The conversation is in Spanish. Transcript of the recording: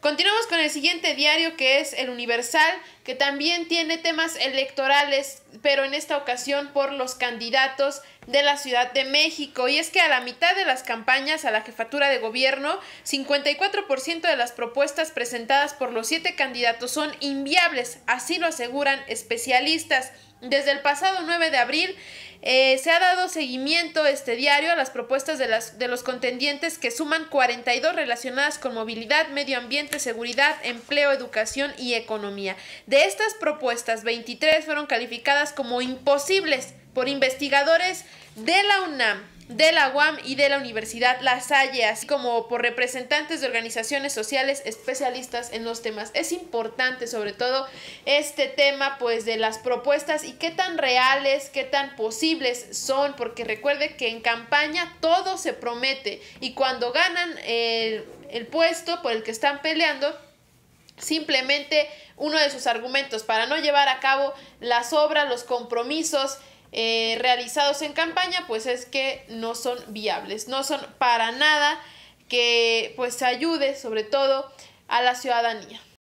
Continuamos con el siguiente diario que es El Universal, que también tiene temas electorales, pero en esta ocasión por los candidatos de la Ciudad de México. Y es que a la mitad de las campañas a la jefatura de gobierno, 54% de las propuestas presentadas por los siete candidatos son inviables, así lo aseguran especialistas. Desde el pasado 9 de abril, eh, se ha dado seguimiento este diario a las propuestas de, las, de los contendientes que suman 42 relacionadas con movilidad, medio ambiente, seguridad, empleo, educación y economía. De estas propuestas, 23 fueron calificadas como imposibles por investigadores de la UNAM, de la UAM y de la Universidad La Salle, así como por representantes de organizaciones sociales especialistas en los temas. Es importante sobre todo este tema pues de las propuestas y qué tan reales, qué tan posibles son, porque recuerde que en campaña todo se promete y cuando ganan el, el puesto por el que están peleando, simplemente uno de sus argumentos para no llevar a cabo las obras, los compromisos, eh, realizados en campaña, pues es que no son viables, no son para nada que pues ayude sobre todo a la ciudadanía.